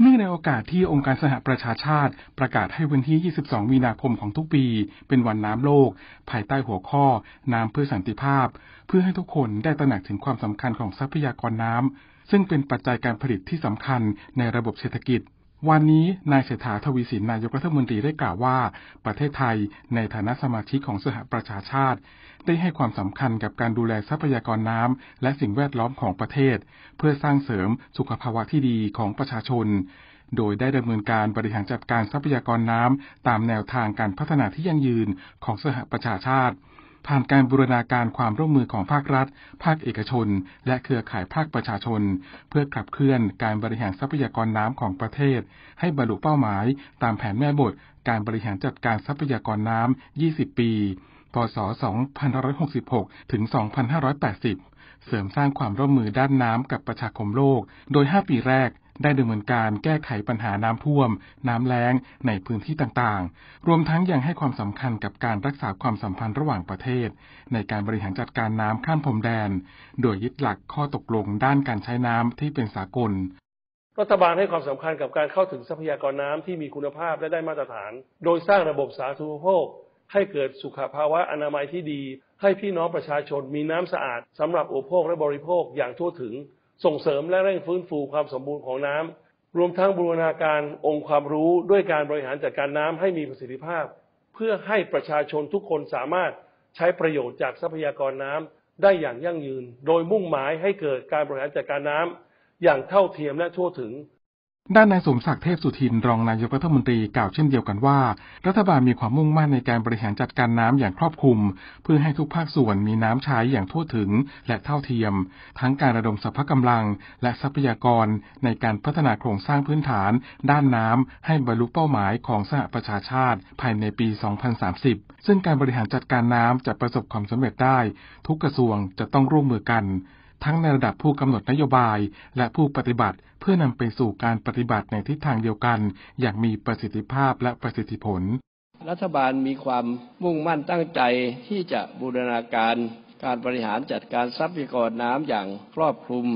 เนื่องในโอกาสที่องค์การสหประชาชาติประกาศให้วันที่ 22 มีนาคมของทุกปี เป็นวันน้ำโลก ภายใต้หัวข้อน้ำเพื่อสันติภาพ เพื่อให้ทุกคนได้ตระหนักถึงความสำคัญของทรัพยากรน้ำ ซึ่งเป็นปัจจัยการผลิตที่สำคัญในระบบเศรษฐกิจวันนี้นายเศรษฐาทวีสินนายกรัฐมนตรีได้กล่าวว่า ประเทศไทยในฐานะสมาชิกของสหประชาชาติ ได้ให้ความสำคัญกับการดูแลทรัพยากรน้ำ และสิ่งแวดล้อมของประเทศ เพื่อสร้างเสริมสุขภาวะที่ดีของประชาชน โดยได้ดำเนินการบริหารจัดการทรัพยากรน้ำตามแนวทางการพัฒนาที่ยั่งยืนของสหประชาชาติผ่านการบูรณาการความร่วมมือของภาครัฐ ภาคเอกชน และเครือข่ายภาคประชาชน เพื่อขับเคลื่อนการบริหารทรัพยากรน้ำของประเทศ ให้บรรลุเป้าหมาย ตามแผนแม่บทการบริหารจัดการทรัพยากรน้ำ 20 ปี พศ 2566 ถึง 2580 เสริมสร้างความร่วมมือด้านน้ำกับประชาคมโลก โดย 5 ปีแรกได้ดำเนินการแก้ไขปัญหาน้ำท่วมน้ำแล้ง ในพื้นที่ต่างๆ รวมทั้งยังให้ความสำคัญกับการรักษาความสัมพันธ์ระหว่างประเทศ ในการบริหารจัดการน้ำข้ามพรมแดน โดยยึดหลักข้อตกลงด้านการใช้น้ำที่เป็นสากล รัฐบาลให้ความสำคัญกับการเข้าถึงทรัพยากรน้ำที่มีคุณภาพและได้มาตรฐาน โดยสร้างระบบสาธารณูปโภคให้เกิดสุขภาวะอนามัยที่ดี ให้พี่น้องประชาชนมีน้ำสะอาดสำหรับอุปโภคและบริโภคอย่างทั่วถึงส่งเสริมและเร่งฟื้นฟูความสมบูรณ์ของน้ำ รวมทั้งบูรณาการองค์ความรู้ด้วยการบริหารจัดการน้ำให้มีประสิทธิภาพ เพื่อให้ประชาชนทุกคนสามารถใช้ประโยชน์จากทรัพยากรน้ำได้อย่างยั่งยืน โดยมุ่งหมายให้เกิดการบริหารจัดการน้ำ อย่างเท่าเทียมและทั่วถึงด้านนายสมศักดิ์เทพสุทิน รองนายกรัฐมนตรีกล่าวเช่นเดียวกันว่า รัฐบาลมีความมุ่งมั่นในการบริหารจัดการน้ำอย่างครอบคลุม เพื่อให้ทุกภาคส่วนมีน้ำใช้อย่างทั่วถึงและเท่าเทียม ทั้งการระดมสรรพกำลังและทรัพยากรในการพัฒนาโครงสร้างพื้นฐานด้านน้ำให้บรรลุเป้าหมายของสหประชาชาติภายในปี 2030 ซึ่งการบริหารจัดการน้ำจะประสบความสำเร็จได้ ทุกกระทรวงจะต้องร่วมมือกันทั้งในระดับผู้กำหนดนโยบายและผู้ปฏิบัติเพื่อนำไปสู่การปฏิบัติในทิศทางเดียวกัน อย่างมีประสิทธิภาพและประสิทธิผล รัฐบาลมีความมุ่งมั่นตั้งใจที่จะบูรณาการการบริหารจัดการทรัพยากรน้ำอย่างครอบคลุม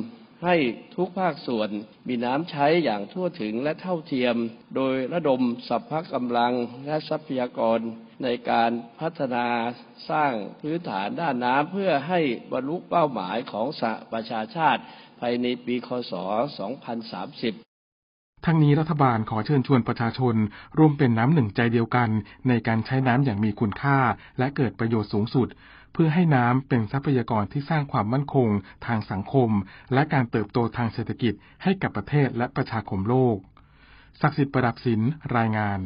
ให้ทุกภาคส่วนมีน้ำใช้อย่างทั่วถึงและเท่าเทียมโดยระดมสัพพะกำลังและทรัพยากรในการพัฒนาสร้างพื้นฐานด้านน้ำเพื่อให้บรรลุเป้าหมายของสหประชาชาติภายในปีคศ 2030ทั้งนี้รัฐบาลขอเชิญชวนประชาชนร่วมเป็นน้ำหนึ่งใจเดียวกันในการใช้น้ำอย่างมีคุณค่าและเกิดประโยชน์สูงสุด เพื่อให้น้ำเป็นทรัพยากรที่สร้างความมั่นคงทางสังคม และการเติบโตทางเศรษฐกิจให้กับประเทศและประชาคมโลก ศักดิ์สิทธิ์ประดับศิลป์รายงาน